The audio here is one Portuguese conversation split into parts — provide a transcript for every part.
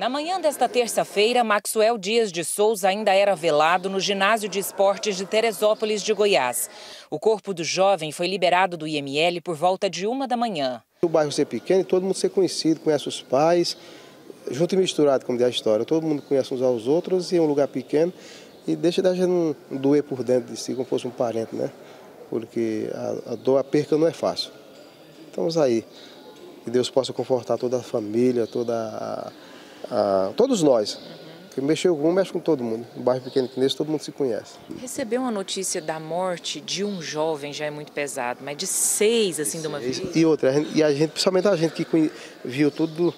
Na manhã desta terça-feira, Maxwell Dias de Souza ainda era velado no ginásio de esportes de Teresópolis de Goiás. O corpo do jovem foi liberado do IML por volta de uma da manhã. O bairro ser pequeno, todo mundo ser conhecido, conhece os pais, junto e misturado, como diz a história. Todo mundo conhece uns aos outros e é um lugar pequeno. E deixa da gente não doer por dentro de si, como fosse um parente, né? Porque a, a dor, a perca não é fácil. Estamos aí. Que Deus possa confortar toda a família, toda a a todos nós. Porque mexe com um, mexe com todo mundo. Um bairro pequeno que nesse, todo mundo se conhece. Receber uma notícia da morte de um jovem já é muito pesado, mas de seis, assim, de, de uma vez. E outra, a gente, e a gente, principalmente a gente que viu tudo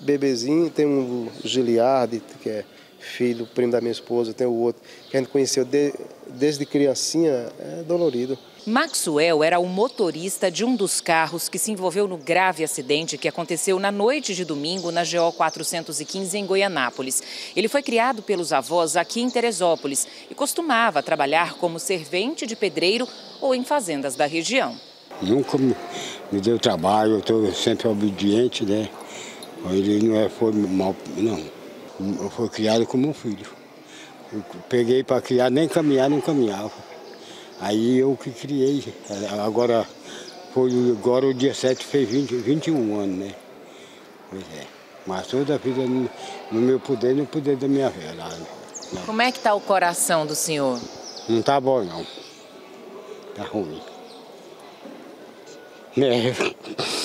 bebezinho, tem um Giliardi, que é filho, primo da minha esposa, tem o outro, que a gente conheceu de, desde criancinha, é dolorido. Maxwell era o motorista de um dos carros que se envolveu no grave acidente que aconteceu na noite de domingo na GO 415 em Goianápolis. Ele foi criado pelos avós aqui em Teresópolis e costumava trabalhar como servente de pedreiro ou em fazendas da região. Nunca me deu trabalho, eu estou sempre obediente, né? Ele não é, foi mal, não foi criado como um filho. Eu peguei para criar, nem caminhar, não caminhava. Aí eu que criei. Agora, foi, agora o dia 7 fez 20, 21 anos, né? Pois é. Mas toda a vida no, meu poder, no poder da minha velha. Né? Como é que está o coração do senhor? Não está bom, não. Está ruim. É.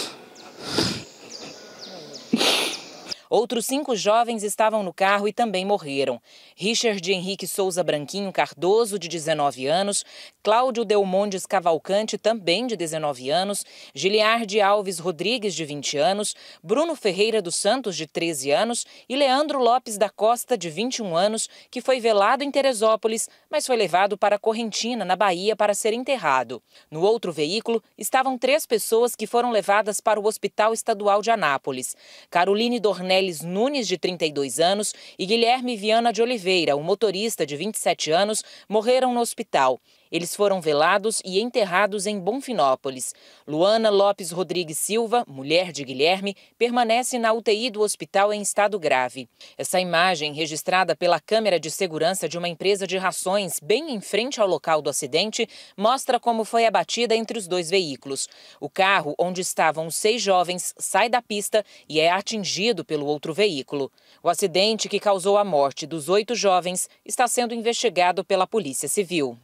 Outros cinco jovens estavam no carro e também morreram. Richard Henrique Souza Branquinho Cardoso, de 19 anos, Cláudio Delmondes Cavalcante, também de 19 anos, Giliarde Alves Rodrigues, de 20 anos, Bruno Ferreira dos Santos, de 13 anos, e Leandro Lopes da Costa, de 21 anos, que foi velado em Teresópolis, mas foi levado para Correntina, na Bahia, para ser enterrado. No outro veículo estavam três pessoas que foram levadas para o Hospital Estadual de Anápolis. Caroline Dornel Meirelles Nunes, de 32 anos, e Guilherme Viana de Oliveira, um motorista de 27 anos, morreram no hospital. Eles foram velados e enterrados em Bonfinópolis. Luana Lopes Rodrigues Silva, mulher de Guilherme, permanece na UTI do hospital em estado grave. Essa imagem, registrada pela câmera de segurança de uma empresa de rações bem em frente ao local do acidente, mostra como foi a batida entre os dois veículos. O carro onde estavam os seis jovens sai da pista e é atingido pelo outro veículo. O acidente que causou a morte dos oito jovens está sendo investigado pela Polícia Civil.